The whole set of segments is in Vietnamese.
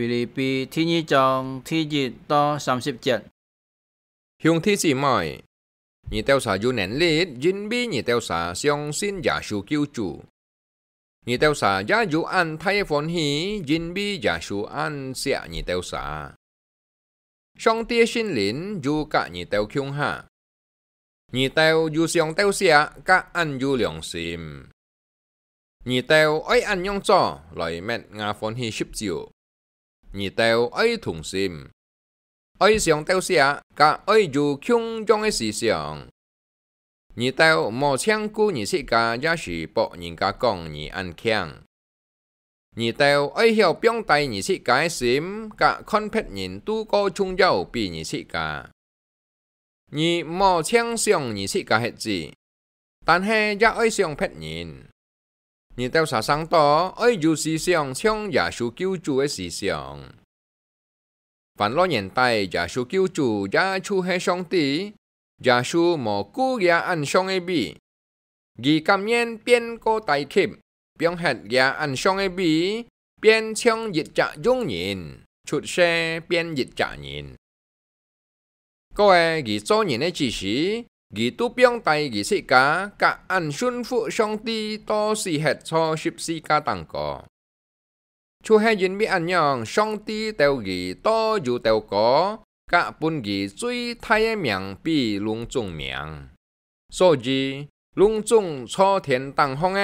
ฟิลิปปีที่ยี่จองที่ยีต่อสามสิบเจ็ดช่วงที่สี่ใหม่ยี่เต้าสาอยู่แหนนลิดยินบียี่เต้าสาเซียงซินอย่าชูกิวจูยี่เต้าสาย่าอยู่อันไทยฝนหียินบีอย่าชูอันเสียยี่เต้าสาช่องเตี้ยชินหลินอยู่กะยี่เต้าคิงฮายี่เต้าอยู่เซียงเต้าเสียกะอันอยู่หลงซิมยี่เต้าไอ้อันยองจ่อลอยแม่งาฝนหีชิบจิว二道爱同心，爱上斗下，甲爱做强壮的思想。二道莫抢故二世家，也是博人家讲而安强。二道爱晓表达二世家的心，甲看别人拄过重要比二世家。二莫抢上二世家的字，但系也爱上别人。你到啥上多，爱就是想抢耶稣救主的思想。凡老年代耶稣救主也出喺上帝，耶稣无故也按上的比，而感染变个大级，并核也按上的比，变抢热扎中人，出世变热扎人。各位，而做人的知识。กีตูปียงไตกีสิกากะอันชุนฟุชองตีโตสีเหตชอสิบสีกาตังกอชูเฮยินมีอันยองชองตีเตวกีโตอยู่เตวกอกะปุนกีซุยไทยเมียงปีลุงจงเมียงโซจีลุงจงชอเทียนตังฮองเอ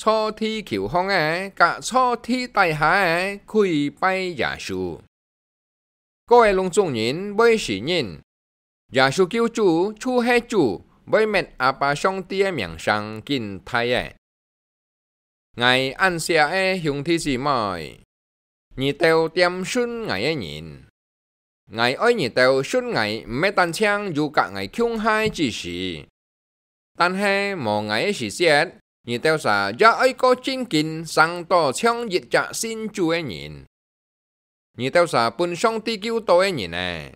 ชอที่ขิวฮองเอกะชอที่ไตหาเอคุยไปยาชูก็ไอ้ลุงจงยินไม่สิยิน giả sử cứu chủ chú hệ chủ với mẹ à bà song tia miệng sang kinh thay ấy e. ngài ăn xe ấy hùng thi gì mỏi nhị tèo tiêm xuân ngài ấy e nhìn ngài ơi nhị tèo xuân ngài mẹ tan chang dù cả ngài kyung hai chỉ sĩ tan he mò ngài ấy e sĩ xét nhị tèo xả ra ấy có chinh kinh sang to chang dịch trả xin chú ấy nhìn nhị tèo xả bun song ti cứu tôi ấy nhìn nè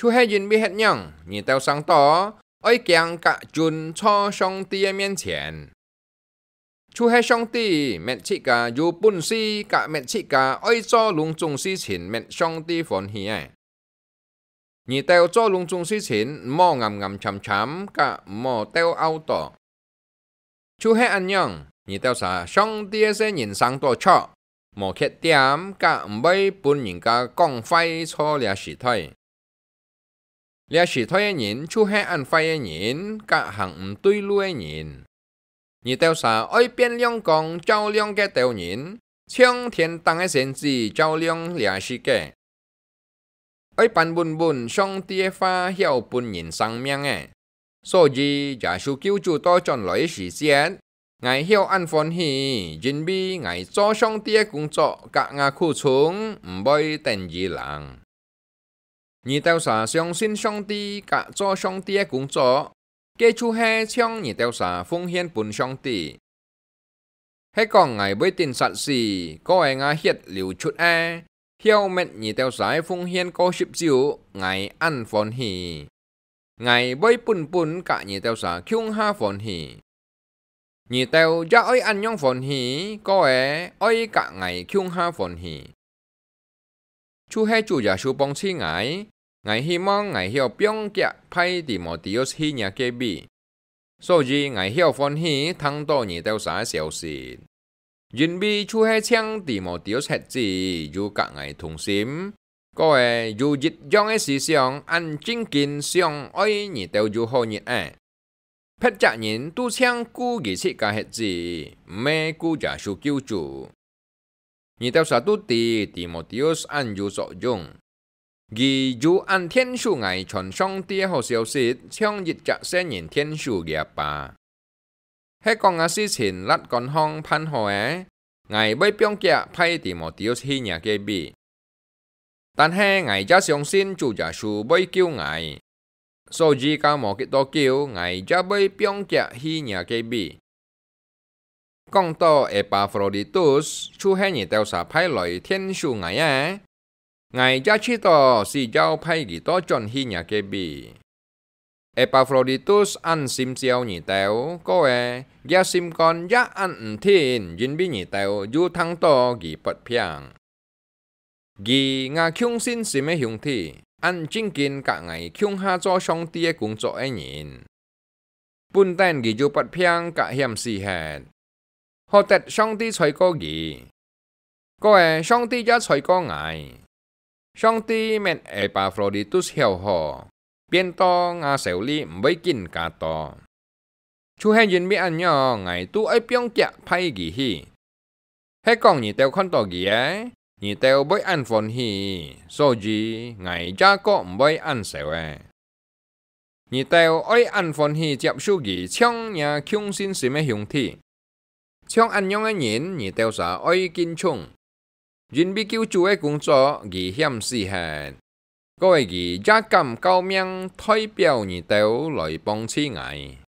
chú hay nhìn bị hết nhằng, nhìn tao sáng tỏ, ơi kiang cả chun cho song tia miên chèn. Chú hay song ti mẹ chị cả dù bún si cả mẹ chị cả ơi cho lùng trùng si chỉnh mẹ song ti phồn hi ai. Nhìn tao cho lùng trùng si chỉnh mò ngầm ngầm chằm chằm cả mò tao ao tỏ. Chú hay anh nhằng, nhìn tao xả song tia sẽ nhìn sáng tỏ cho. Mò khét tiám cả bay bún nhìn cả con phay cho lẻ sĩ thay lia chỉ thôi nhìn chu he ăn phai nhìn cả hằng tuy lui nhìn nhị tèo xà ôi biên lương còn trao lương cái tèo nhìn trong thiên tăng cái sen gì trao lương lia chỉ kể ôi bàn bùn bùn song tia pha hiệu bùn nhìn sang miang ấy so gì giả su cứu chú to chọn lỗi sĩ xét ngài hiệu ăn phòn hì dân bi ngài cho song tia cũng cho cả ngà khu xuống bơi tên gì làng 你豆沙相信上帝，甲做上帝嘅工作，基础系将你豆沙奉献本上帝。喺讲挨每定实事，个系我血流出诶，晓灭你豆沙奉献个十九，挨按欢喜，挨每本本甲你豆沙穷下欢喜。你豆一爱按样欢喜，个系爱甲挨穷下欢喜。chú hay chú giả chú bóng chi ngài, ngài hy vọng ngài hiệu bóng kia phải đi mò đi ở hi nhà kia bị. Sau khi ngài hiệu phân hỉ thăng đô nhị đâu xã xéo xịt. Nhân bị chú hay chăng đi mò đi ở hẹt gì, dù cả ngài thùng xím. Có ai dù dịch dòng ấy xì xong, ăn chính kinh xong, ôi nhị đâu dù hồ nhị ạ. Phép trả nhìn tu chăng cú gì sĩ cả hẹt gì, mê cú giả chú cứu chủ. 你到啥都地地莫丢按住作用。而如按天數藝傳上帝好消息，搶熱著些年天數嘅吧。喺講嘅事情，甩干康盼好嘅，藝被變嘅批地莫丟起日嘅比。但係藝家相信主耶穌被救藝，所以教莫幾多救藝家被變嘅起日嘅比。讲到埃巴弗罗里杜斯出现一条啥派来天数矮啊，矮家去到是要派几多转去 nhà kế bị。埃巴弗罗里杜斯按心焦你条，个诶，也心肝也按唔天，因比你条有通多而不平。而我相信是咩兄弟，按正经各爱向下做上帝嘅工作嘅人。本但佢就不平，各嫌是黑。學得上帝才過義，各位上帝也才過愛，上帝免會把佛利都曉好，變到我手裏唔會見加多。就係因為咁樣，我都愛變腳派佢去。係講你都看到佢嘅，你都會安分去，所以我家個唔會安守嘅。你都愛安分去接受佢，搶嘢強先是咩兄弟？像安样的人，你调查爱紧冲，人必救助的工作危险是限，各位而也敢高明代表你到来帮起我。